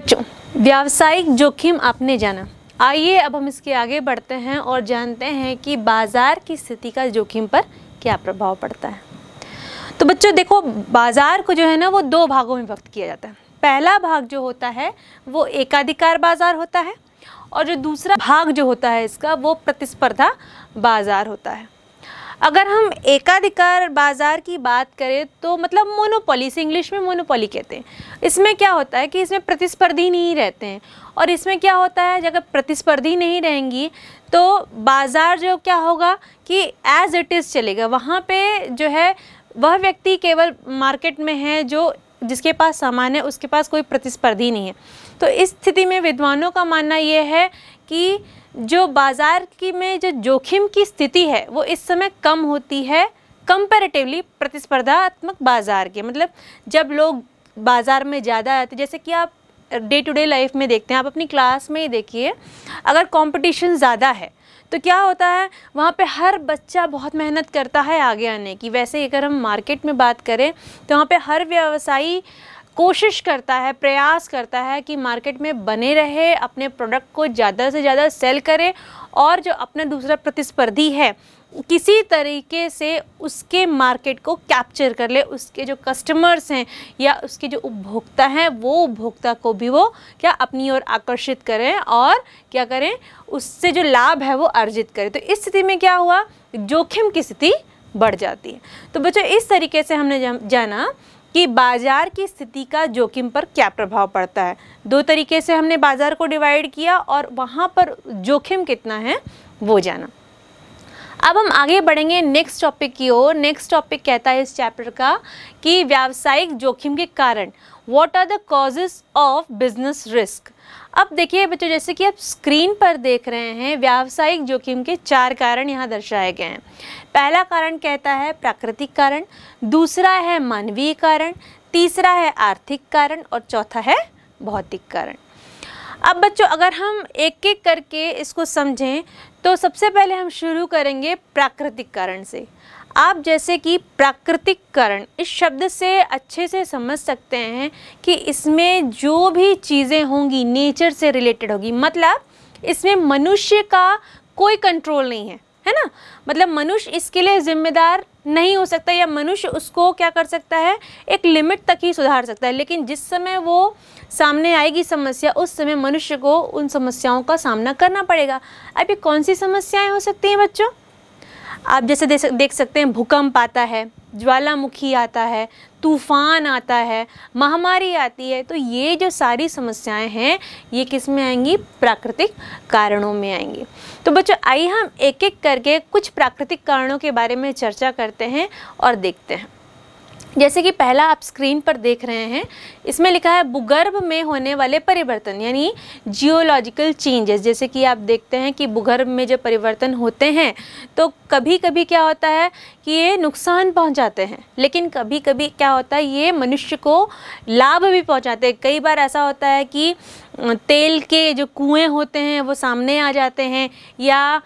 बच्चों व्यावसायिक जोखिम आपने जाना आइए अब हम इसके आगे बढ़ते हैं और जानते हैं कि बाज़ार की स्थिति का जोखिम पर क्या प्रभाव पड़ता है तो बच्चों देखो बाज़ार को जो है ना वो दो भागों में व्यक्त किया जाता है पहला भाग जो होता है वो एकाधिकार बाज़ार होता है और जो दूसरा भाग जो होता है इसका वो प्रतिस्पर्धा बाज़ार होता है अगर हम एकाधिकार बाज़ार की बात करें तो मतलब मोनोपोली से इंग्लिश में मोनोपोली कहते हैं इसमें क्या होता है कि इसमें प्रतिस्पर्धी नहीं रहते हैं और इसमें क्या होता है अगर प्रतिस्पर्धी नहीं रहेंगी तो बाज़ार जो क्या होगा कि एज़ इट इज़ चलेगा वहाँ पे जो है वह व्यक्ति केवल मार्केट में है जो जिसके पास सामान है उसके पास कोई प्रतिस्पर्धी नहीं है तो इस स्थिति में विद्वानों का मानना यह है कि जो बाज़ार की में जो जोखिम की स्थिति है वो इस समय कम होती है कंपेरेटिवली प्रतिस्पर्धात्मक बाज़ार के मतलब जब लोग बाज़ार में ज़्यादा आते जैसे कि आप डे टू डे लाइफ में देखते हैं आप अपनी क्लास में ही देखिए अगर कंपटीशन ज़्यादा है तो क्या होता है वहाँ पे हर बच्चा बहुत मेहनत करता है आगे आने की वैसे अगर हम मार्केट में बात करें तो वहाँ पे हर व्यवसायी कोशिश करता है प्रयास करता है कि मार्केट में बने रहे अपने प्रोडक्ट को ज़्यादा से ज़्यादा सेल करे और जो अपना दूसरा प्रतिस्पर्धी है किसी तरीके से उसके मार्केट को कैप्चर कर ले उसके जो कस्टमर्स हैं या उसके जो उपभोक्ता हैं वो उपभोक्ता को भी वो क्या अपनी ओर आकर्षित करें और क्या करें उससे जो लाभ है वो अर्जित करें तो इस स्थिति में क्या हुआ जोखिम की स्थिति बढ़ जाती है तो बच्चों इस तरीके से हमने जाना कि बाजार की स्थिति का जोखिम पर क्या प्रभाव पड़ता है दो तरीके से हमने बाजार को डिवाइड किया और वहाँ पर जोखिम कितना है वो जाना अब हम आगे बढ़ेंगे नेक्स्ट टॉपिक की ओर नेक्स्ट टॉपिक कहता है इस चैप्टर का कि व्यावसायिक जोखिम के कारण what are the causes of business risk अब देखिए बच्चों जैसे कि आप स्क्रीन पर देख रहे हैं व्यावसायिक जोखिम के चार कारण यहाँ दर्शाए गए हैं पहला कारण कहता है प्राकृतिक कारण दूसरा है मानवीय कारण तीसरा है आर्थिक कारण और चौथा है भौतिक कारण अब बच्चों अगर हम एक एक करके इसको समझें तो सबसे पहले हम शुरू करेंगे प्राकृतिक कारण से आप जैसे कि प्राकृतिककरण इस शब्द से अच्छे से समझ सकते हैं कि इसमें जो भी चीज़ें होंगी नेचर से रिलेटेड होगी मतलब इसमें मनुष्य का कोई कंट्रोल नहीं है है ना मतलब मनुष्य इसके लिए जिम्मेदार नहीं हो सकता या मनुष्य उसको क्या कर सकता है एक लिमिट तक ही सुधार सकता है लेकिन जिस समय वो सामने आएगी समस्या उस समय मनुष्य को उन समस्याओं का सामना करना पड़ेगा अभी कौन सी समस्याएं हो सकती हैं बच्चों आप जैसे देख सकते हैं भूकंप आता है ज्वालामुखी आता है तूफान आता है महामारी आती है तो ये जो सारी समस्याएं हैं ये किस में आएंगी प्राकृतिक कारणों में आएंगी तो बच्चों आइए हम एक एक करके कुछ प्राकृतिक कारणों के बारे में चर्चा करते हैं और देखते हैं जैसे कि पहला आप स्क्रीन पर देख रहे हैं इसमें लिखा है भूगर्भ में होने वाले परिवर्तन यानी जियोलॉजिकल चेंजेस जैसे कि आप देखते हैं कि भूगर्भ में जब परिवर्तन होते हैं तो कभी कभी क्या होता है कि ये नुकसान पहुंचाते हैं लेकिन कभी कभी क्या होता है ये मनुष्य को लाभ भी पहुंचाते हैं कई बार ऐसा होता है कि तेल के जो कुएं होते हैं वो सामने आ जाते हैं या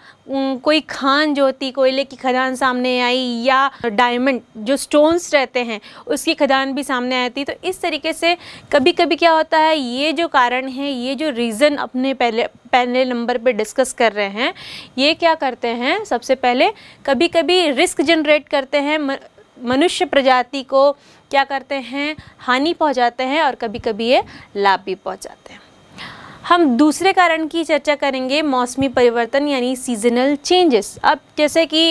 कोई खान जो होती कोयले की खदान सामने आई या डायमंड जो स्टोन्स रहते हैं उसकी खदान भी सामने आती तो इस तरीके से कभी कभी क्या होता है ये जो कारण है ये जो रीज़न अपने पहले पहले नंबर पे डिस्कस कर रहे हैं ये क्या करते हैं सबसे पहले कभी कभी रिस्क जनरेट करते हैं मनुष्य प्रजाति को क्या करते हैं हानि पहुंचाते हैं और कभी कभी ये लाभ भी पहुंचाते हैं हम दूसरे कारण की चर्चा करेंगे मौसमी परिवर्तन यानी सीजनल चेंजेस अब जैसे कि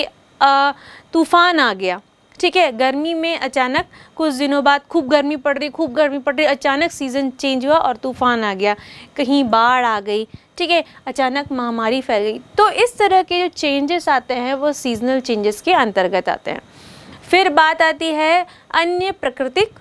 तूफ़ान आ गया ठीक है गर्मी में अचानक कुछ दिनों बाद खूब गर्मी पड़ रही खूब गर्मी पड़ रही अचानक सीज़न चेंज हुआ और तूफ़ान आ गया कहीं बाढ़ आ गई ठीक है अचानक महामारी फैल गई तो इस तरह के जो चेंजेस आते हैं वो सीजनल चेंजेस के अंतर्गत आते हैं फिर बात आती है अन्य प्राकृतिक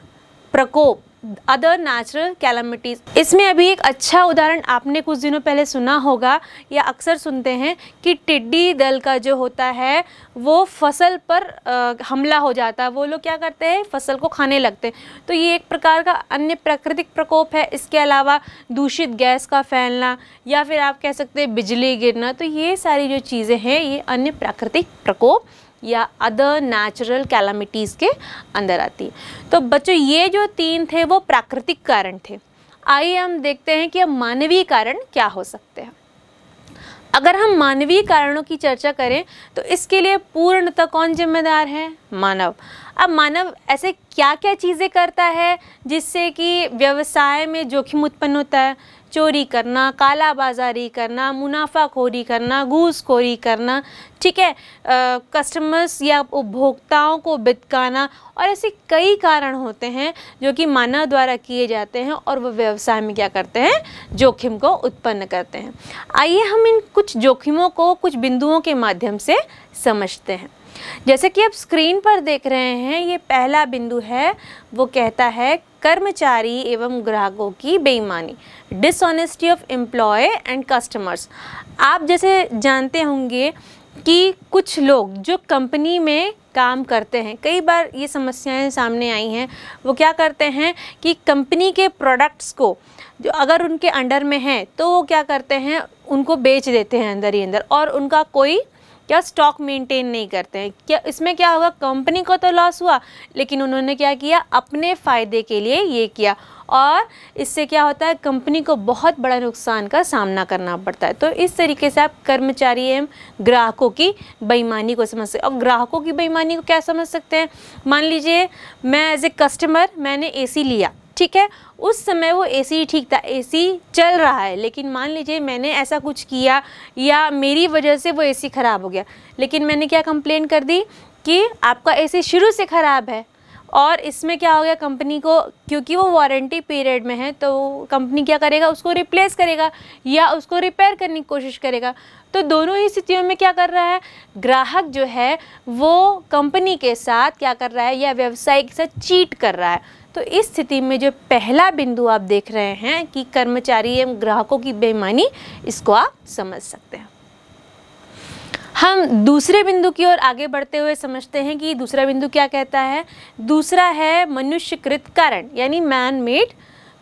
प्रकोप अदर नेचुरल कैलमिटीज़ इसमें अभी एक अच्छा उदाहरण आपने कुछ दिनों पहले सुना होगा या अक्सर सुनते हैं कि टिड्डी दल का जो होता है वो फसल पर आ, हमला हो जाता है वो लोग क्या करते हैं फसल को खाने लगते हैं तो ये एक प्रकार का अन्य प्राकृतिक प्रकोप है इसके अलावा दूषित गैस का फैलना या फिर आप कह सकते हैं बिजली गिरना तो ये सारी जो चीज़ें हैं ये अन्य प्राकृतिक प्रकोप या अदर नेचुरल कैलामिटीज़ के अंदर आती है तो बच्चों ये जो तीन थे वो प्राकृतिक कारण थे आइए हम देखते हैं कि अब मानवीय कारण क्या हो सकते हैं अगर हम मानवीय कारणों की चर्चा करें तो इसके लिए पूर्णतः कौन जिम्मेदार है मानव अब मानव ऐसे क्या क्या चीज़ें करता है जिससे कि व्यवसाय में जोखिम उत्पन्न होता है चोरी करना काला बाजारी करना मुनाफाखोरी करना घूसखोरी करना ठीक है कस्टमर्स या उपभोक्ताओं को बितकाना और ऐसे कई कारण होते हैं जो कि मानव द्वारा किए जाते हैं और वह व्यवसाय में क्या करते हैं जोखिम को उत्पन्न करते हैं आइए हम इन कुछ जोखिमों को कुछ बिंदुओं के माध्यम से समझते हैं जैसे कि आप स्क्रीन पर देख रहे हैं ये पहला बिंदु है वो कहता है कर्मचारी एवं ग्राहकों की बेईमानी dishonesty of employ and customers आप जैसे जानते होंगे कि कुछ लोग जो कंपनी में काम करते हैं कई बार ये समस्याएं सामने आई हैं वो क्या करते हैं कि कंपनी के प्रोडक्ट्स को जो अगर उनके अंडर में हैं तो वो क्या करते हैं उनको बेच देते हैं अंदर ही अंदर और उनका कोई क्या स्टॉक मेंटेन नहीं करते हैं क्या इसमें क्या हुआ कंपनी को तो लॉस हुआ लेकिन उन्होंने क्या किया अपने फ़ायदे के लिए ये किया और इससे क्या होता है कंपनी को बहुत बड़ा नुकसान का सामना करना पड़ता है तो इस तरीके से आप कर्मचारी एवं ग्राहकों की बेईमानी को समझ सकते और ग्राहकों की बेईमानी को क्या समझ सकते हैं मान लीजिए मैं एज ए कस्टमर मैंने ए लिया ठीक है उस समय वो एसी सी ठीक था एसी चल रहा है लेकिन मान लीजिए मैंने ऐसा कुछ किया या मेरी वजह से वो एसी ख़राब हो गया लेकिन मैंने क्या कंप्लेन कर दी कि आपका एसी शुरू से ख़राब है और इसमें क्या हो गया कंपनी को क्योंकि वो वारंटी पीरियड में है तो कंपनी क्या करेगा उसको रिप्लेस करेगा या उसको रिपेयर करने की कोशिश करेगा तो दोनों ही स्थितियों में क्या कर रहा है ग्राहक जो है वो कंपनी के साथ क्या कर रहा है या व्यवसाय के साथ चीट कर रहा है तो इस स्थिति में जो पहला बिंदु आप देख रहे हैं कि कर्मचारी एवं ग्राहकों की बेईमानी इसको आप समझ सकते हैं हम दूसरे बिंदु की ओर आगे बढ़ते हुए समझते हैं कि दूसरा बिंदु क्या कहता है दूसरा है मनुष्यकृत कारण यानी मैन मेड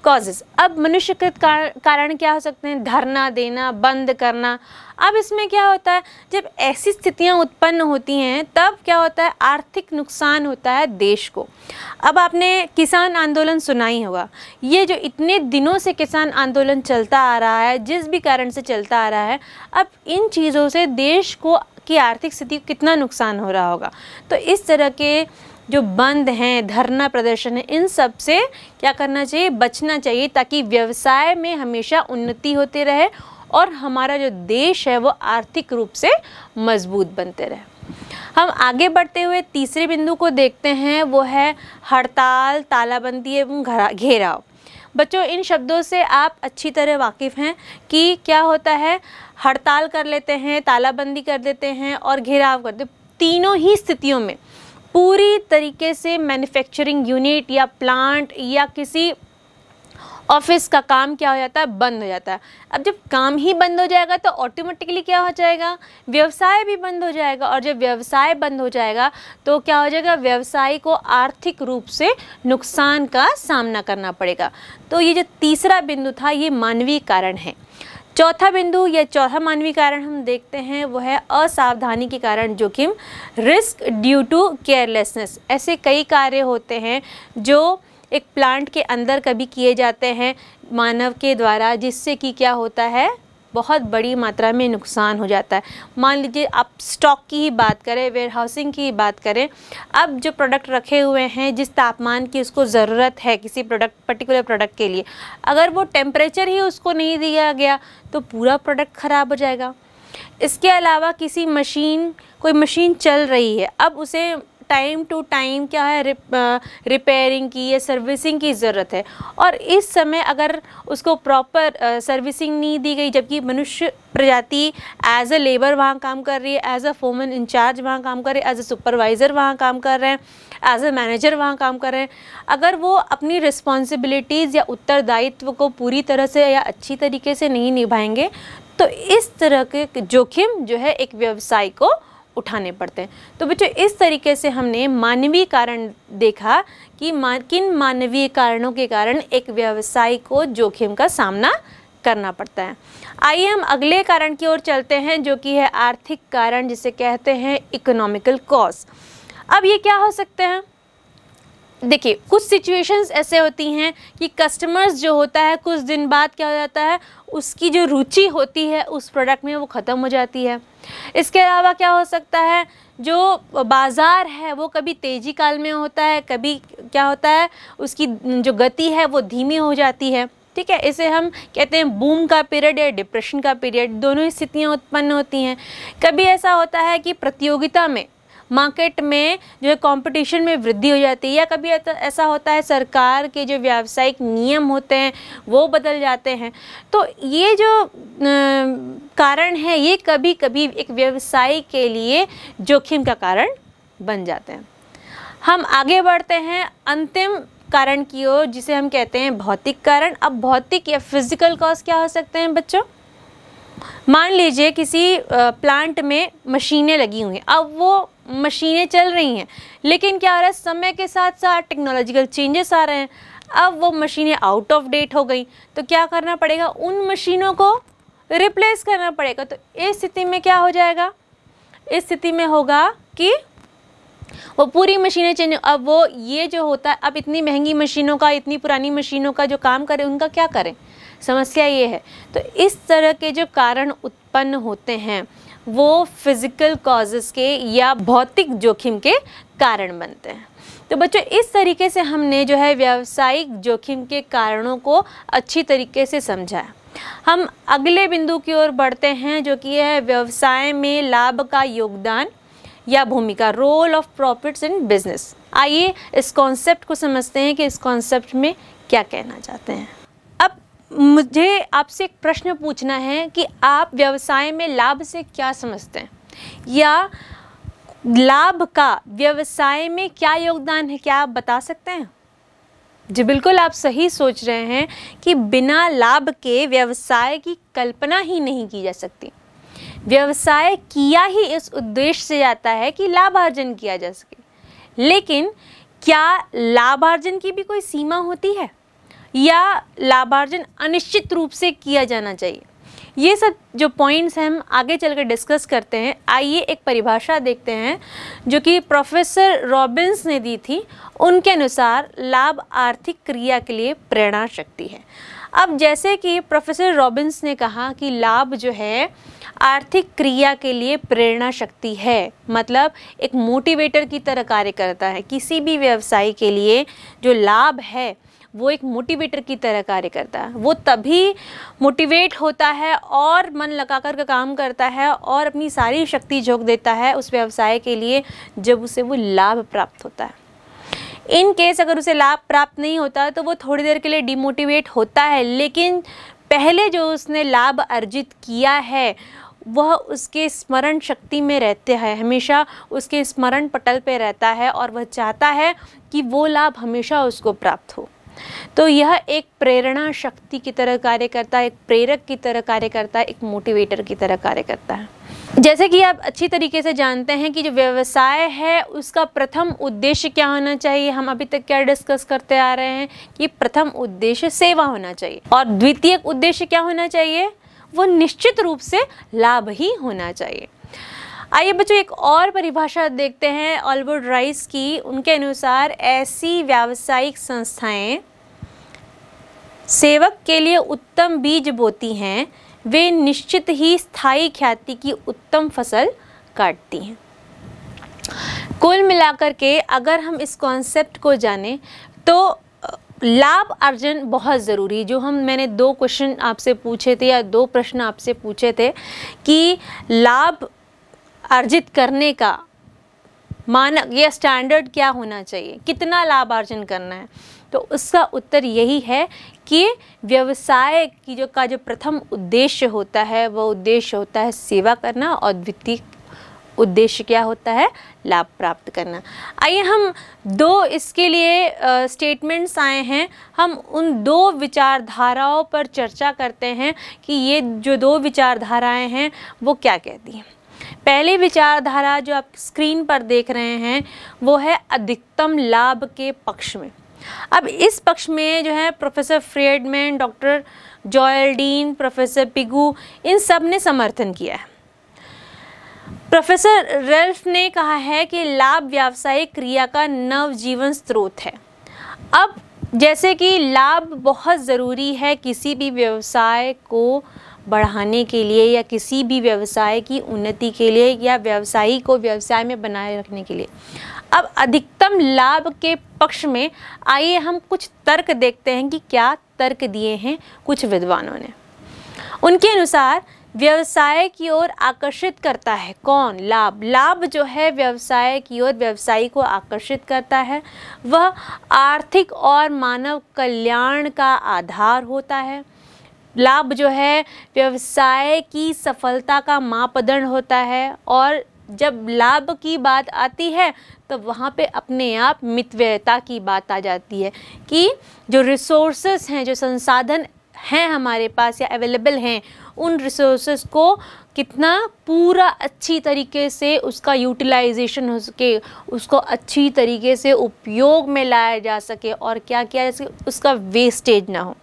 कॉजेज अब मनुष्य कारण क्या हो सकते हैं धरना देना बंद करना अब इसमें क्या होता है जब ऐसी स्थितियां उत्पन्न होती हैं तब क्या होता है आर्थिक नुकसान होता है देश को अब आपने किसान आंदोलन सुना ही होगा ये जो इतने दिनों से किसान आंदोलन चलता आ रहा है जिस भी कारण से चलता आ रहा है अब इन चीज़ों से देश को की आर्थिक स्थिति कितना नुकसान हो रहा होगा तो इस तरह के जो बंद हैं धरना प्रदर्शन है इन सब से क्या करना चाहिए बचना चाहिए ताकि व्यवसाय में हमेशा उन्नति होती रहे और हमारा जो देश है वो आर्थिक रूप से मजबूत बनते रहे हम आगे बढ़ते हुए तीसरे बिंदु को देखते हैं वो है हड़ताल तालाबंदी एवं घेराव बच्चों इन शब्दों से आप अच्छी तरह वाकिफ़ हैं कि क्या होता है हड़ताल कर लेते हैं तालाबंदी कर देते हैं और घेराव करते तीनों ही स्थितियों में पूरी तरीके से मैन्युफैक्चरिंग यूनिट या प्लांट या किसी ऑफिस का काम क्या हो जाता है बंद हो जाता है अब जब काम ही बंद हो जाएगा तो ऑटोमेटिकली क्या हो जाएगा व्यवसाय भी बंद हो जाएगा और जब व्यवसाय बंद हो जाएगा तो क्या हो जाएगा व्यवसाय को आर्थिक रूप से नुकसान का सामना करना पड़ेगा तो ये जो तीसरा बिंदु था ये मानवीय कारण है चौथा बिंदु या चौथा मानवीय कारण हम देखते हैं वो है असावधानी के कारण जोखिम रिस्क ड्यू टू केयरलेसनेस ऐसे कई कार्य होते हैं जो एक प्लांट के अंदर कभी किए जाते हैं मानव के द्वारा जिससे कि क्या होता है बहुत बड़ी मात्रा में नुकसान हो जाता है मान लीजिए आप स्टॉक की ही बात करें वेयर हाउसिंग की ही बात करें अब जो प्रोडक्ट रखे हुए हैं जिस तापमान की उसको ज़रूरत है किसी प्रोडक्ट पर्टिकुलर प्रोडक्ट के लिए अगर वो टेम्परेचर ही उसको नहीं दिया गया तो पूरा प्रोडक्ट ख़राब हो जाएगा इसके अलावा किसी मशीन कोई मशीन चल रही है अब उसे टाइम टू टाइम क्या है रिपेयरिंग की या सर्विसिंग की ज़रूरत है और इस समय अगर उसको प्रॉपर सर्विसिंग नहीं दी गई जबकि मनुष्य प्रजाति एज अ लेबर वहाँ काम कर रही है एज अ फोमन इंचार्ज वहाँ काम कर रही है एज अ सुपरवाइज़र वहाँ काम कर रहे हैं एज अ मैनेजर वहाँ काम कर रहे हैं अगर वो अपनी रिस्पॉन्सिबिलिटीज़ या उत्तरदायित्व को पूरी तरह से या अच्छी तरीके से नहीं निभाएंगे तो इस तरह के जोखिम जो है एक व्यवसाय को उठाने पड़ते हैं तो बच्चों इस तरीके से हमने मानवीय कारण देखा कि मा, किन मानवीय कारणों के कारण एक व्यवसाय को जोखिम का सामना करना पड़ता है आइए हम अगले कारण की ओर चलते हैं जो कि है आर्थिक कारण जिसे कहते हैं इकोनॉमिकल कॉज अब ये क्या हो सकते हैं देखिए कुछ सिचुएशंस ऐसे होती हैं कि कस्टमर्स जो होता है कुछ दिन बाद क्या हो जाता है उसकी जो रुचि होती है उस प्रोडक्ट में वो ख़त्म हो जाती है इसके अलावा क्या हो सकता है जो बाज़ार है वो कभी तेज़ी काल में होता है कभी क्या होता है उसकी जो गति है वो धीमी हो जाती है ठीक है इसे हम कहते हैं बूम का पीरियड या डिप्रेशन का पीरियड दोनों ही स्थितियाँ उत्पन्न होती हैं कभी ऐसा होता है कि प्रतियोगिता में मार्केट में जो है कॉम्पिटिशन में वृद्धि हो जाती है या कभी ऐसा होता है सरकार के जो व्यावसायिक नियम होते हैं वो बदल जाते हैं तो ये जो कारण है ये कभी कभी एक व्यवसाय के लिए जोखिम का कारण बन जाते हैं हम आगे बढ़ते हैं अंतिम कारण की ओर जिसे हम कहते हैं भौतिक कारण अब भौतिक या फिजिकल कॉज क्या हो सकते हैं बच्चों मान लीजिए किसी प्लांट में मशीनें लगी हुई हैं अब वो मशीनें चल रही हैं लेकिन क्या हो रहा है समय के साथ साथ टेक्नोलॉजिकल चेंजेस आ रहे हैं अब वो मशीनें आउट ऑफ डेट हो गई तो क्या करना पड़ेगा उन मशीनों को रिप्लेस करना पड़ेगा तो इस स्थिति में क्या हो जाएगा इस स्थिति में होगा कि वो पूरी मशीनें चेंज अब वो ये जो होता है अब इतनी महंगी मशीनों का इतनी पुरानी मशीनों का जो काम करें उनका क्या करें समस्या ये है तो इस तरह के जो कारण उत्पन्न होते हैं वो फिज़िकल कॉजेस के या भौतिक जोखिम के कारण बनते हैं तो बच्चों इस तरीके से हमने जो है व्यावसायिक जोखिम के कारणों को अच्छी तरीके से समझा हम अगले बिंदु की ओर बढ़ते हैं जो कि है व्यवसाय में लाभ का योगदान या भूमिका role of profits in business आइए इस कॉन्सेप्ट को समझते हैं कि इस कॉन्सेप्ट में क्या कहना चाहते हैं मुझे आपसे एक प्रश्न पूछना है कि आप व्यवसाय में लाभ से क्या समझते हैं या लाभ का व्यवसाय में क्या योगदान है क्या आप बता सकते हैं जी बिल्कुल आप सही सोच रहे हैं कि बिना लाभ के व्यवसाय की कल्पना ही नहीं की जा सकती व्यवसाय किया ही इस उद्देश्य से जाता है कि लाभार्जन किया जा सके लेकिन क्या लाभार्जन की भी कोई सीमा होती है या लाभार्जन अनिश्चित रूप से किया जाना चाहिए ये सब जो पॉइंट्स हम आगे चलकर डिस्कस करते हैं आइए एक परिभाषा देखते हैं जो कि प्रोफेसर रॉबिन्स ने दी थी उनके अनुसार लाभ आर्थिक क्रिया के लिए प्रेरणा शक्ति है अब जैसे कि प्रोफेसर रॉबिन्स ने कहा कि लाभ जो है आर्थिक क्रिया के लिए प्रेरणा शक्ति है मतलब एक मोटिवेटर की तरह कार्य करता है किसी भी व्यवसाय के लिए जो लाभ है वो एक मोटिवेटर की तरह कार्य करता है वो तभी मोटिवेट होता है और मन कर का काम करता है और अपनी सारी शक्ति झोंक देता है उस व्यवसाय के लिए जब उसे वो लाभ प्राप्त होता है इन केस अगर उसे लाभ प्राप्त नहीं होता तो वो थोड़ी देर के लिए डिमोटिवेट होता है लेकिन पहले जो उसने लाभ अर्जित किया है वह उसके स्मरण शक्ति में रहते हैं हमेशा उसके स्मरण पटल पे रहता है और वह चाहता है कि वो लाभ हमेशा उसको प्राप्त हो तो यह एक प्रेरणा शक्ति की तरह कार्य करता है एक प्रेरक की तरह कार्य करता है एक मोटिवेटर की तरह कार्य करता है जैसे कि आप अच्छी तरीके से जानते हैं कि जो व्यवसाय है उसका प्रथम उद्देश्य क्या होना चाहिए हम अभी तक क्या डिस्कस करते आ रहे हैं कि प्रथम उद्देश्य सेवा होना चाहिए और द्वितीय उद्देश्य क्या होना चाहिए वो निश्चित रूप से लाभ ही होना चाहिए आइए बच्चों एक और परिभाषा देखते हैं ऑलवर्ड राइस की उनके अनुसार ऐसी व्यावसायिक संस्थाएं सेवक के लिए उत्तम बीज बोती हैं वे निश्चित ही स्थायी ख्याति की उत्तम फसल काटती हैं कुल मिलाकर के अगर हम इस कॉन्सेप्ट को जाने तो लाभ अर्जन बहुत ज़रूरी जो हम मैंने दो क्वेश्चन आपसे पूछे थे या दो प्रश्न आपसे पूछे थे कि लाभ अर्जित करने का मानक या स्टैंडर्ड क्या होना चाहिए कितना लाभ अर्जन करना है तो उसका उत्तर यही है कि व्यवसाय की जो का जो प्रथम उद्देश्य होता है वह उद्देश्य होता है सेवा करना और द्वितीय उद्देश्य क्या होता है लाभ प्राप्त करना आइए हम दो इसके लिए स्टेटमेंट्स आए हैं हम उन दो विचारधाराओं पर चर्चा करते हैं कि ये जो दो विचारधाराएं हैं वो क्या कहती हैं पहली विचारधारा जो आप स्क्रीन पर देख रहे हैं वो है अधिकतम लाभ के पक्ष में अब इस पक्ष में जो है professor Friedman doctor Joel Dean professor Pigou इन सब ने समर्थन किया है प्रोफेसर रेल्फ ने कहा है कि लाभ व्यावसायिक क्रिया का नवजीवन स्रोत है अब जैसे कि लाभ बहुत ज़रूरी है किसी भी व्यवसाय को बढ़ाने के लिए या किसी भी व्यवसाय की उन्नति के लिए या व्यवसायी को व्यवसाय में बनाए रखने के लिए अब अधिकतम लाभ के पक्ष में आइए हम कुछ तर्क देखते हैं कि क्या तर्क दिए हैं कुछ विद्वानों ने उनके अनुसार व्यवसाय की ओर आकर्षित करता है कौन लाभ लाभ जो है व्यवसाय की ओर व्यवसायी को आकर्षित करता है वह आर्थिक और मानव कल्याण का आधार होता है लाभ जो है व्यवसाय की सफलता का मापदंड होता है और जब लाभ की बात आती है तो वहाँ पे अपने आप मितव्ययता की बात आ जाती है कि जो रिसोर्सेस हैं जो संसाधन हैं हमारे पास या अवेलेबल हैं उन रिसोर्सेज को कितना पूरा अच्छी तरीके से उसका यूटिलाइजेशन हो सके उसको अच्छी तरीके से उपयोग में लाया जा सके और क्या किया जा सके उसका वेस्टेज ना हो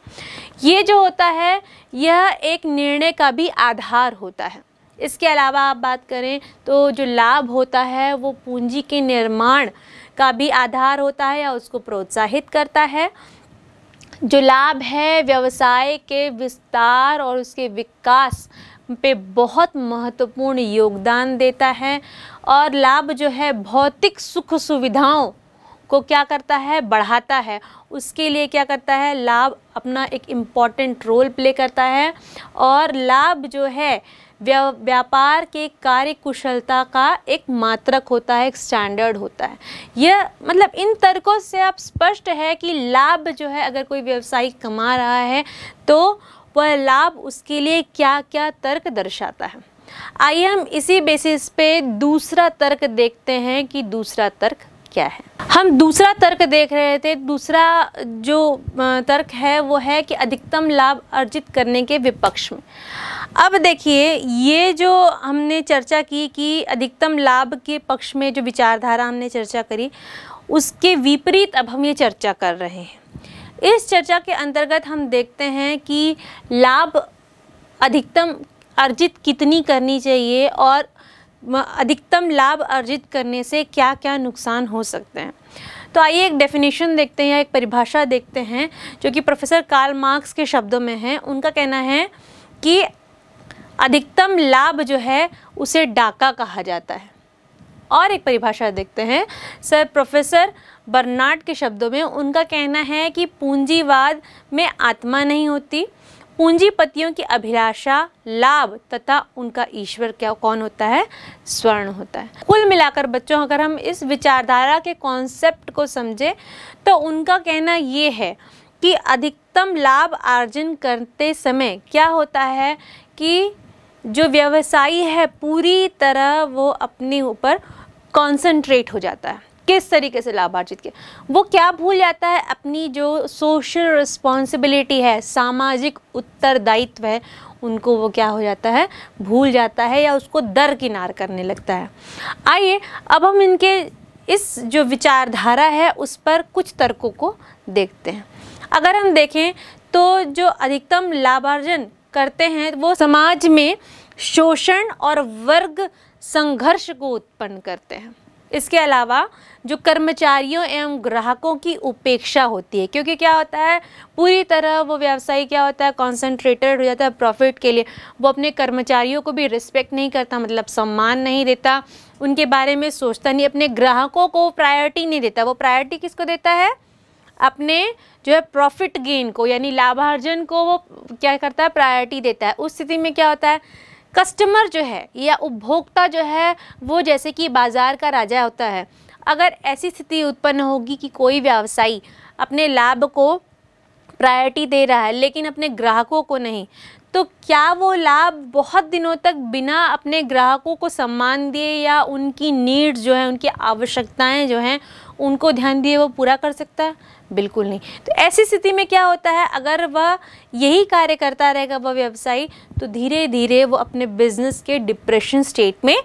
ये जो होता है यह एक निर्णय का भी आधार होता है इसके अलावा आप बात करें तो जो लाभ होता है वो पूंजी के निर्माण का भी आधार होता है या उसको प्रोत्साहित करता है जो लाभ है व्यवसाय के विस्तार और उसके विकास पे बहुत महत्वपूर्ण योगदान देता है और लाभ जो है भौतिक सुख सुविधाओं को क्या करता है बढ़ाता है उसके लिए क्या करता है लाभ अपना एक इम्पॉर्टेंट रोल प्ले करता है और लाभ जो है व्यापार के कार्य कुशलता का एक मात्रक होता है एक स्टैंडर्ड होता है यह मतलब इन तर्कों से आप स्पष्ट है कि लाभ जो है अगर कोई व्यवसायी कमा रहा है तो वह लाभ उसके लिए क्या क्या तर्क दर्शाता है आइए हम इसी बेसिस पे दूसरा तर्क देखते हैं कि दूसरा तर्क क्या है हम दूसरा तर्क देख रहे थे दूसरा जो तर्क है वो है कि अधिकतम लाभ अर्जित करने के विपक्ष में अब देखिए ये जो हमने चर्चा की कि अधिकतम लाभ के पक्ष में जो विचारधारा हमने चर्चा करी उसके विपरीत अब हम ये चर्चा कर रहे हैं इस चर्चा के अंतर्गत हम देखते हैं कि लाभ अधिकतम अर्जित कितनी करनी चाहिए और अधिकतम लाभ अर्जित करने से क्या क्या नुकसान हो सकते हैं तो आइए एक डेफिनेशन देखते हैं या एक परिभाषा देखते हैं जो कि प्रोफेसर कार्ल मार्क्स के शब्दों में है उनका कहना है कि अधिकतम लाभ जो है उसे डाका कहा जाता है और एक परिभाषा देखते हैं सर प्रोफेसर बर्नार्ड के शब्दों में उनका कहना है कि पूंजीवाद में आत्मा नहीं होती पूंजीपतियों की अभिलाषा लाभ तथा उनका ईश्वर क्या कौन होता है स्वर्ण होता है कुल मिलाकर बच्चों अगर हम इस विचारधारा के कॉन्सेप्ट को समझें तो उनका कहना ये है कि अधिकतम लाभ अर्जन करते समय क्या होता है कि जो व्यवसायी है पूरी तरह वो अपने ऊपर कॉन्सेंट्रेट हो जाता है किस तरीके से लाभार्जित किया वो क्या भूल जाता है अपनी जो सोशल रिस्पॉन्सिबिलिटी है सामाजिक उत्तरदायित्व है उनको वो क्या हो जाता है भूल जाता है या उसको दरकिनार करने लगता है आइए अब हम इनके इस जो विचारधारा है उस पर कुछ तर्कों को देखते हैं अगर हम देखें तो जो अधिकतम लाभार्जन करते हैं वो समाज में शोषण और वर्ग संघर्ष को उत्पन्न करते हैं इसके अलावा जो कर्मचारियों एवं ग्राहकों की उपेक्षा होती है क्योंकि क्या होता है पूरी तरह वो व्यवसायी क्या होता है कॉन्सेंट्रेटेड हो जाता है प्रॉफिट के लिए वो अपने कर्मचारियों को भी रिस्पेक्ट नहीं करता मतलब सम्मान नहीं देता उनके बारे में सोचता नहीं अपने ग्राहकों को प्रायोरिटी नहीं देता वो प्रायोरिटी किसको देता है अपने जो है प्रॉफिट गेन को यानी लाभार्जन को वो क्या करता है प्रायोरिटी देता है उस स्थिति में क्या होता है कस्टमर जो है या उपभोक्ता जो है वो जैसे कि बाज़ार का राजा होता है अगर ऐसी स्थिति उत्पन्न होगी कि कोई व्यवसायी अपने लाभ को प्रायोरिटी दे रहा है लेकिन अपने ग्राहकों को नहीं तो क्या वो लाभ बहुत दिनों तक बिना अपने ग्राहकों को सम्मान दिए या उनकी नीड्स जो है उनकी आवश्यकताएं जो हैं उनको ध्यान दिए वो पूरा कर सकता है बिल्कुल नहीं तो ऐसी स्थिति में क्या होता है अगर वह यही कार्य करता रहेगा वह व्यवसायी तो धीरे धीरे वो अपने बिजनेस के डिप्रेशन स्टेट में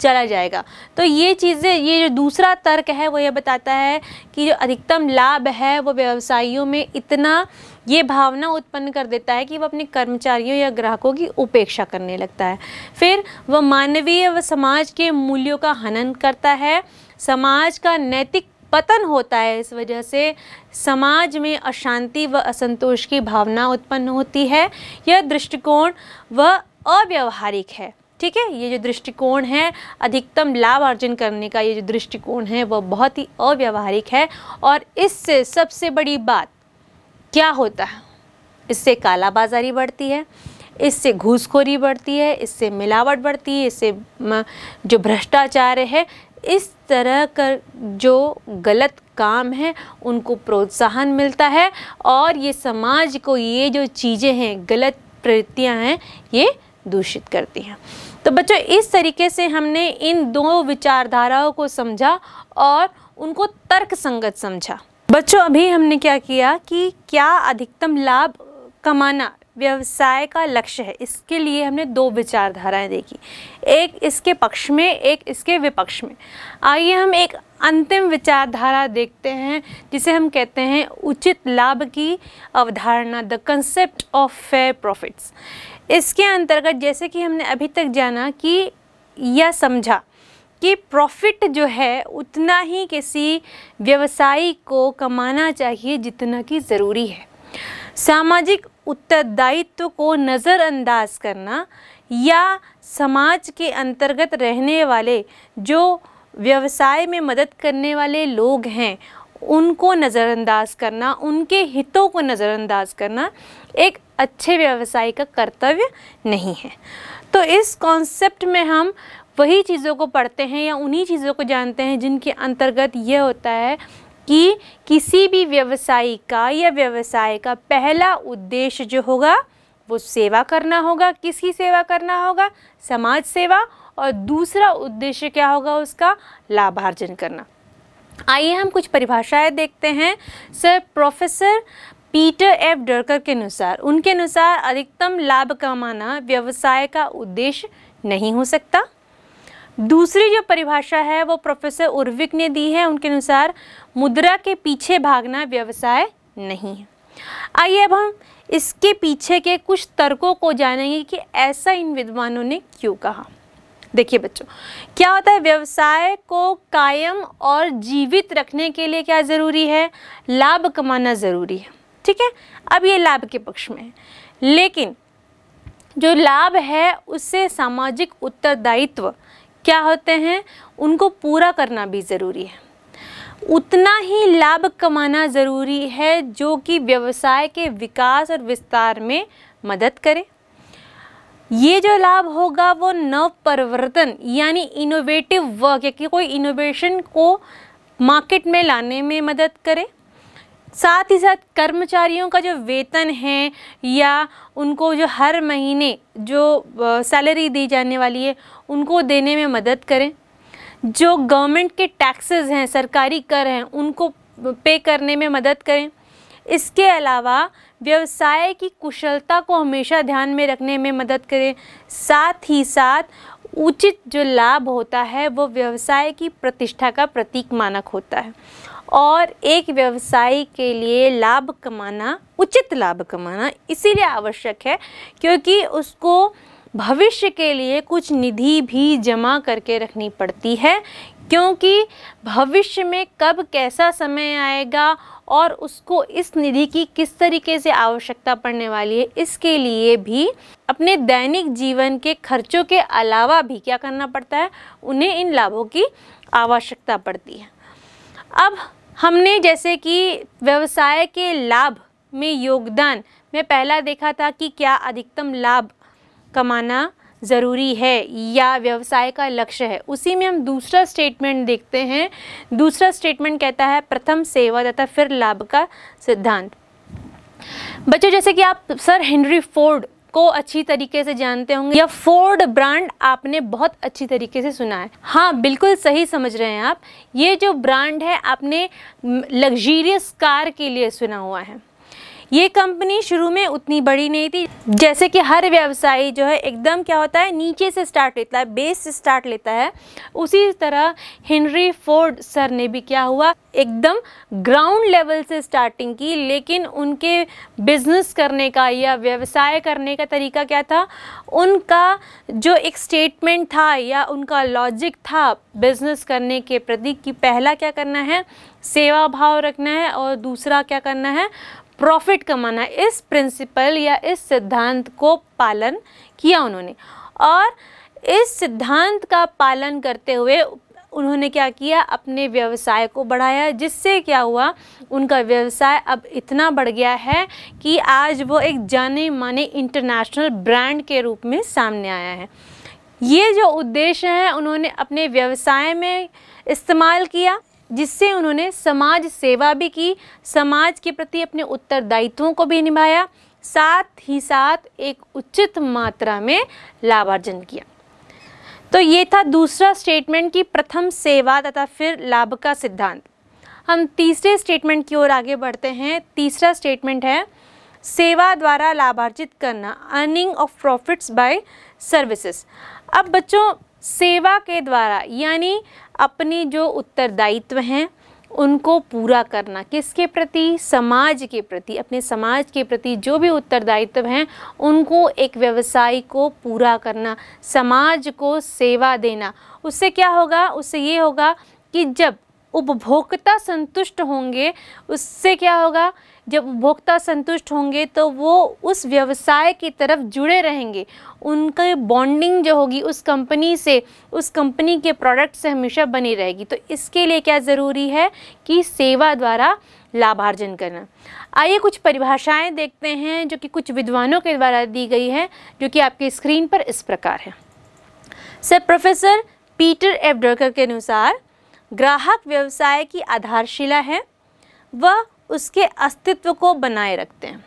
चला जाएगा तो ये चीज़ें ये जो दूसरा तर्क है वो ये बताता है कि जो अधिकतम लाभ है वो व्यवसायियों में इतना ये भावना उत्पन्न कर देता है कि वह अपने कर्मचारियों या ग्राहकों की उपेक्षा करने लगता है फिर वह मानवीय व समाज के मूल्यों का हनन करता है समाज का नैतिक पतन होता है इस वजह से समाज में अशांति व असंतोष की भावना उत्पन्न होती है यह दृष्टिकोण व अव्यवहारिक है ठीक है ये जो दृष्टिकोण है अधिकतम लाभ अर्जन करने का ये जो दृष्टिकोण है वह बहुत ही अव्यवहारिक है और इससे सबसे बड़ी बात क्या होता है इससे कालाबाजारी बढ़ती है इससे घूसखोरी बढ़ती है इससे मिलावट बढ़ती है इससे जो भ्रष्टाचार है इस तरह का जो गलत काम है उनको प्रोत्साहन मिलता है और ये समाज को ये जो चीज़ें हैं गलत प्रवृत्तियाँ हैं ये दूषित करती हैं तो बच्चों इस तरीके से हमने इन दो विचारधाराओं को समझा और उनको तर्क संगत समझा बच्चों अभी हमने क्या किया कि क्या अधिकतम लाभ कमाना व्यवसाय का लक्ष्य है इसके लिए हमने दो विचारधाराएं देखी एक इसके पक्ष में एक इसके विपक्ष में आइए हम एक अंतिम विचारधारा देखते हैं जिसे हम कहते हैं उचित लाभ की अवधारणा the concept of fair profits इसके अंतर्गत जैसे कि हमने अभी तक जाना कि यह समझा कि प्रॉफिट जो है उतना ही किसी व्यवसायी को कमाना चाहिए जितना कि ज़रूरी है सामाजिक उत्तरदायित्व को नज़रअंदाज करना या समाज के अंतर्गत रहने वाले जो व्यवसाय में मदद करने वाले लोग हैं उनको नज़रअंदाज करना उनके हितों को नज़रअंदाज करना एक अच्छे व्यवसाय का कर्तव्य नहीं है तो इस कॉन्सेप्ट में हम वही चीज़ों को पढ़ते हैं या उन्हीं चीज़ों को जानते हैं जिनके अंतर्गत यह होता है कि किसी भी व्यवसायी का या व्यवसाय का पहला उद्देश्य जो होगा वो सेवा करना होगा किसकी सेवा करना होगा समाज सेवा और दूसरा उद्देश्य क्या होगा उसका लाभार्जन करना आइए हम कुछ परिभाषाएं देखते हैं सर प्रोफेसर पीटर एफ डरकर के अनुसार उनके अनुसार अधिकतम लाभ कमाना व्यवसाय का उद्देश्य नहीं हो सकता दूसरी जो परिभाषा है वो प्रोफेसर उर्विक ने दी है उनके अनुसार मुद्रा के पीछे भागना व्यवसाय नहीं है आइए अब हम इसके पीछे के कुछ तर्कों को जानेंगे कि ऐसा इन विद्वानों ने क्यों कहा देखिए बच्चों क्या होता है व्यवसाय को कायम और जीवित रखने के लिए क्या ज़रूरी है लाभ कमाना ज़रूरी है ठीक है अब ये लाभ के पक्ष में है लेकिन जो लाभ है उससे सामाजिक उत्तरदायित्व क्या होते हैं उनको पूरा करना भी ज़रूरी है उतना ही लाभ कमाना ज़रूरी है जो कि व्यवसाय के विकास और विस्तार में मदद करे ये जो लाभ होगा वो नव परिवर्तन यानी इनोवेटिव वर्क या कि कोई इनोवेशन को मार्केट में लाने में मदद करे साथ ही साथ कर्मचारियों का जो वेतन है या उनको जो हर महीने जो सैलरी दी जाने वाली है उनको देने में मदद करें जो गवर्नमेंट के टैक्सेस हैं सरकारी कर हैं उनको पे करने में मदद करें इसके अलावा व्यवसाय की कुशलता को हमेशा ध्यान में रखने में मदद करें साथ ही साथ उचित जो लाभ होता है वो व्यवसाय की प्रतिष्ठा का प्रतीक मानक होता है और एक व्यवसाय के लिए लाभ कमाना उचित लाभ कमाना इसीलिए आवश्यक है क्योंकि उसको भविष्य के लिए कुछ निधि भी जमा करके रखनी पड़ती है क्योंकि भविष्य में कब कैसा समय आएगा और उसको इस निधि की किस तरीके से आवश्यकता पड़ने वाली है इसके लिए भी अपने दैनिक जीवन के खर्चों के अलावा भी क्या करना पड़ता है उन्हें इन लाभों की आवश्यकता पड़ती है अब हमने जैसे कि व्यवसाय के लाभ में योगदान में पहला देखा था कि क्या अधिकतम लाभ कमाना ज़रूरी है या व्यवसाय का लक्ष्य है उसी में हम दूसरा स्टेटमेंट देखते हैं दूसरा स्टेटमेंट कहता है प्रथम सेवा तथा फिर लाभ का सिद्धांत बच्चों जैसे कि आप सर हेनरी फोर्ड को अच्छी तरीके से जानते होंगे या फोर्ड ब्रांड आपने बहुत अच्छी तरीके से सुना है हाँ बिल्कुल सही समझ रहे हैं आप ये जो ब्रांड है आपने लग्जीरियस कार के लिए सुना हुआ है ये कंपनी शुरू में उतनी बड़ी नहीं थी जैसे कि हर व्यवसायी जो है एकदम क्या होता है नीचे से स्टार्ट लेता है बेस से स्टार्ट लेता है उसी तरह हेनरी फोर्ड सर ने भी क्या हुआ एकदम ग्राउंड लेवल से स्टार्टिंग की लेकिन उनके बिजनेस करने का या व्यवसाय करने का तरीका क्या था उनका जो एक स्टेटमेंट था या उनका लॉजिक था बिजनेस करने के प्रति कि पहला क्या करना है सेवा भाव रखना है और दूसरा क्या करना है प्रॉफिट कमाना इस प्रिंसिपल या इस सिद्धांत को पालन किया उन्होंने और इस सिद्धांत का पालन करते हुए उन्होंने क्या किया अपने व्यवसाय को बढ़ाया जिससे क्या हुआ उनका व्यवसाय अब इतना बढ़ गया है कि आज वो एक जाने माने इंटरनेशनल ब्रांड के रूप में सामने आया है ये जो उद्देश्य है उन्होंने अपने व्यवसाय में इस्तेमाल किया जिससे उन्होंने समाज सेवा भी की समाज के प्रति अपने उत्तरदायित्वों को भी निभाया साथ ही साथ एक उचित मात्रा में लाभार्जन किया तो ये था दूसरा स्टेटमेंट की प्रथम सेवा तथा फिर लाभ का सिद्धांत हम तीसरे स्टेटमेंट की ओर आगे बढ़ते हैं तीसरा स्टेटमेंट है सेवा द्वारा लाभार्जित करना earning of profits by services अब बच्चों सेवा के द्वारा यानी अपनी जो उत्तरदायित्व हैं उनको पूरा करना किसके प्रति समाज के प्रति अपने समाज के प्रति जो भी उत्तरदायित्व हैं उनको एक व्यवसाय को पूरा करना समाज को सेवा देना उससे क्या होगा उससे ये होगा कि जब उपभोक्ता संतुष्ट होंगे उससे क्या होगा जब उपभोक्ता संतुष्ट होंगे तो वो उस व्यवसाय की तरफ जुड़े रहेंगे उनकी बॉन्डिंग जो होगी उस कंपनी से उस कंपनी के प्रोडक्ट से हमेशा बनी रहेगी तो इसके लिए क्या ज़रूरी है कि सेवा द्वारा लाभार्जन करना आइए कुछ परिभाषाएं देखते हैं जो कि कुछ विद्वानों के द्वारा दी गई हैं जो कि आपके स्क्रीन पर इस प्रकार है सर प्रोफेसर पीटर एवडरकर के अनुसार ग्राहक व्यवसाय की आधारशिला है वह उसके अस्तित्व को बनाए रखते हैं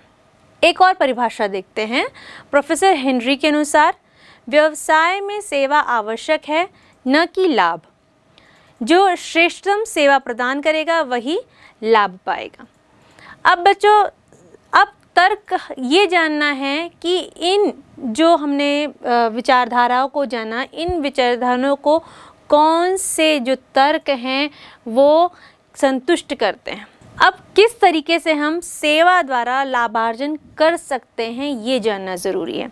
एक और परिभाषा देखते हैं प्रोफेसर हेनरी के अनुसार व्यवसाय में सेवा आवश्यक है न कि लाभ जो श्रेष्ठतम सेवा प्रदान करेगा वही लाभ पाएगा अब बच्चों अब तर्क ये जानना है कि इन जो हमने विचारधाराओं को जाना इन विचारधाराओं को कौन से जो तर्क हैं वो संतुष्ट करते हैं अब किस तरीके से हम सेवा द्वारा लाभार्जन कर सकते हैं ये जानना ज़रूरी है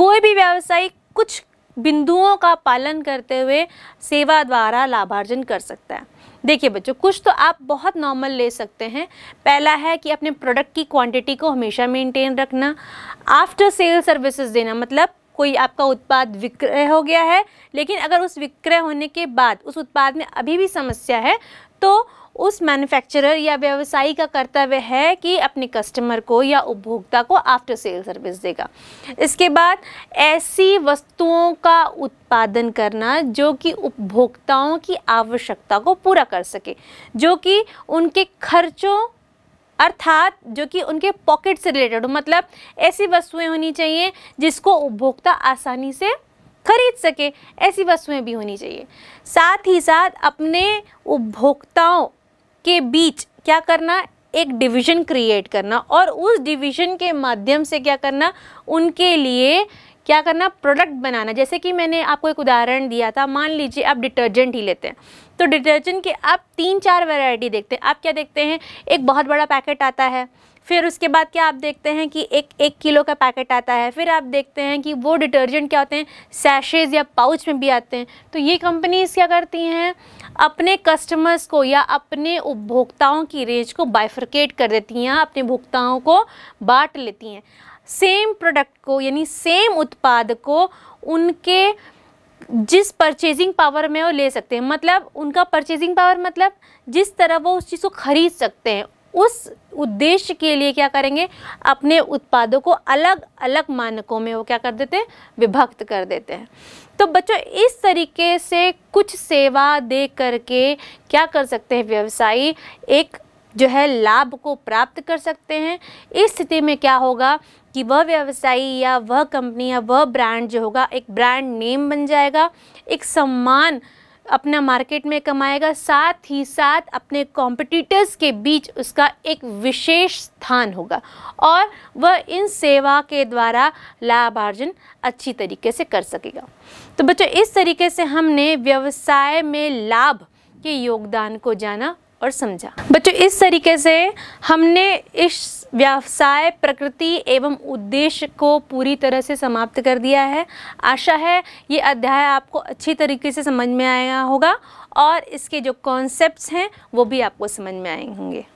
कोई भी व्यवसायी कुछ बिंदुओं का पालन करते हुए सेवा द्वारा लाभार्जन कर सकता है देखिए बच्चों कुछ तो आप बहुत नॉर्मल ले सकते हैं पहला है कि अपने प्रोडक्ट की क्वांटिटी को हमेशा मेंटेन रखना आफ्टर सेल सर्विसेज देना मतलब कोई आपका उत्पाद विक्रय हो गया है लेकिन अगर उस विक्रय होने के बाद उस उत्पाद में अभी भी समस्या है तो उस मैन्युफैक्चरर या व्यवसायी का कर्तव्य है कि अपने कस्टमर को या उपभोक्ता को आफ्टर सेल सर्विस देगा इसके बाद ऐसी वस्तुओं का उत्पादन करना जो कि उपभोक्ताओं की आवश्यकता को पूरा कर सके जो कि उनके खर्चों अर्थात जो कि उनके पॉकेट से रिलेटेड हो मतलब ऐसी वस्तुएं होनी चाहिए जिसको उपभोक्ता आसानी से खरीद सके ऐसी वस्तुएं भी होनी चाहिए साथ ही साथ अपने उपभोक्ताओं के बीच क्या करना एक डिवीज़न क्रिएट करना और उस डिवीज़न के माध्यम से क्या करना उनके लिए क्या करना प्रोडक्ट बनाना जैसे कि मैंने आपको एक उदाहरण दिया था मान लीजिए आप डिटर्जेंट ही लेते हैं तो डिटर्जेंट की आप तीन चार वैरायटी देखते हैं आप क्या देखते हैं एक बहुत बड़ा पैकेट आता है फिर उसके बाद क्या आप देखते हैं कि एक एक किलो का पैकेट आता है फिर आप देखते हैं कि वो डिटर्जेंट क्या होते हैं सैशेज़ या पाउच में भी आते हैं तो ये कंपनीज़ क्या करती हैं अपने कस्टमर्स को या अपने उपभोक्ताओं की रेंज को बाइफर्केट कर देती हैं अपने उपभोक्ताओं को बांट लेती हैं सेम प्रोडक्ट को यानी सेम उत्पाद को उनके जिस परचेजिंग पावर में वो ले सकते हैं मतलब उनका परचेजिंग पावर मतलब जिस तरह वो उस चीज़ को खरीद सकते हैं उस उद्देश्य के लिए क्या करेंगे अपने उत्पादों को अलग अलग मानकों में वो क्या कर देते हैं विभक्त कर देते हैं तो बच्चों इस तरीके से कुछ सेवा दे करके क्या कर सकते हैं व्यवसायी एक जो है लाभ को प्राप्त कर सकते हैं इस स्थिति में क्या होगा कि वह व्यवसायी या वह कंपनी या वह ब्रांड जो होगा एक ब्रांड नेम बन जाएगा एक सम्मान अपना मार्केट में कमाएगा साथ ही साथ अपने कॉम्पिटिटर्स के बीच उसका एक विशेष स्थान होगा और वह इन सेवा के द्वारा लाभार्जन अच्छी तरीके से कर सकेगा तो बच्चों इस तरीके से हमने व्यवसाय में लाभ के योगदान को जाना और समझा बच्चों इस तरीके से हमने इस व्यवसाय प्रकृति एवं उद्देश्य को पूरी तरह से समाप्त कर दिया है आशा है ये अध्याय आपको अच्छी तरीके से समझ में आया होगा और इसके जो कॉन्सेप्ट्स हैं वो भी आपको समझ में आए होंगे